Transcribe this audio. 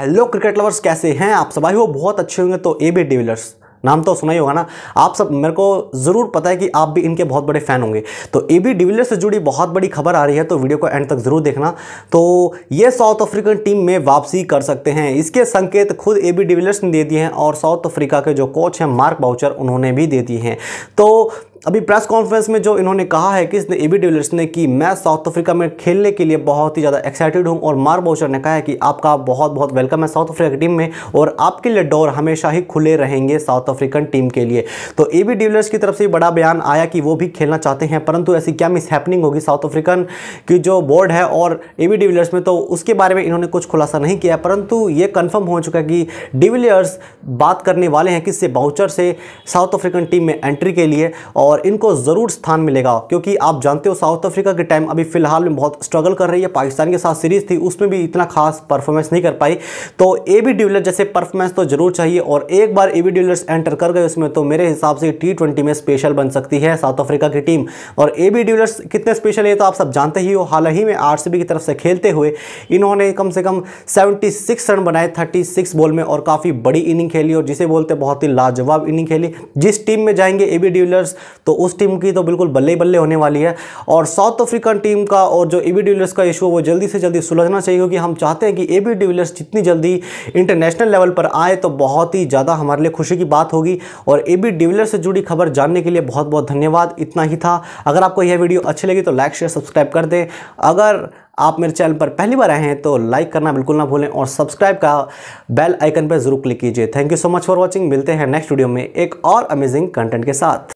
hello cricket lovers कैसे हैं आप आई हो बहुत अच्छे होंगे तो ए बी डिविलर्स नाम तो सुना ही होगा ना आप सब मेरे को ज़रूर पता है कि आप भी इनके बहुत बड़े फ़ैन होंगे तो ए बी डिविलियर्स से जुड़ी बहुत बड़ी खबर आ रही है तो वीडियो को एंड तक ज़रूर देखना तो ये साउथ अफ्रीकन टीम में वापसी कर सकते हैं इसके संकेत खुद ए बी डिविलियर्स ने दे दिए हैं और साउथ अफ्रीका के जो कोच हैं मार्क बाउचर उन्होंने भी दे दिए हैं तो अभी प्रेस कॉन्फ्रेंस में जो इन्होंने कहा है कि इसने बी डिविलियर्स ने कि मैं साउथ अफ्रीका में खेलने के लिए बहुत ही ज़्यादा एक्साइटेड हूँ और मार बोचर ने कहा है कि आपका बहुत बहुत वेलकम है साउथ अफ्रीका की टीम में और आपके लिए डोर हमेशा ही खुले रहेंगे साउथ अफ्रीकन टीम के लिए तो ए बी डिविलियर्स की तरफ से बड़ा बयान आया कि वो भी खेलना चाहते हैं परंतु ऐसी क्या मिस हैपनिंग होगी साउथ अफ्रीकन की जो बोर्ड है और ए बी डिविलियर्स में तो उसके बारे में इन्होंने कुछ खुलासा नहीं किया परंतु ये कन्फर्म हो चुका है कि डिविलियर्स बात करने वाले हैं किससे बाउचर से साउथ अफ्रीकन टीम में एंट्री के लिए और और इनको ज़रूर स्थान मिलेगा क्योंकि आप जानते हो साउथ अफ्रीका के टाइम अभी फिलहाल में बहुत स्ट्रगल कर रही है पाकिस्तान के साथ सीरीज़ थी उसमें भी इतना खास परफॉर्मेंस नहीं कर पाई तो ए बी ड्यूलर जैसे परफॉर्मेंस तो ज़रूर चाहिए और एक बार ए बी ड्यूलर्स एंटर कर गए उसमें तो मेरे हिसाब से टी ट्वेंटी में स्पेशल बन सकती है साउथ अफ्रीका की टीम और ए बी ड्यूलर्स कितने स्पेशल है तो आप सब जानते ही हो हाल ही में आर की तरफ से खेलते हुए इन्होंने कम से कम सिक्स रन बनाए सिक्स बॉल में और काफ़ी बड़ी इनिंग खेली और जिसे बोलते बहुत ही लाजवाब इनिंग खेली जिस टीम में जाएंगे ए बी ड्यूलर्स तो उस टीम की तो बिल्कुल बल्ले बल्ले होने वाली है और साउथ अफ्रीकन टीम का और जो ए बी डिविलियर्स का इशू है वो जल्दी से जल्दी सुलझना चाहिए क्योंकि हम चाहते हैं कि ए बी डिविलियर्स जितनी जल्दी इंटरनेशनल लेवल पर आए तो बहुत ही ज़्यादा हमारे लिए खुशी की बात होगी और ए बी डिविलियर्स से जुड़ी खबर जानने के लिए बहुत बहुत धन्यवाद इतना ही था अगर आपको यह वीडियो अच्छी लगी तो लाइक शेयर सब्सक्राइब कर दें अगर आप मेरे चैनल पर पहली बार आए हैं तो लाइक करना बिल्कुल ना भूलें और सब्सक्राइब का बेल आइकन पर ज़रूर क्लिक कीजिए thank you so much for watching मिलते हैं नेक्स्ट वीडियो में एक और अमेजिंग कंटेंट के साथ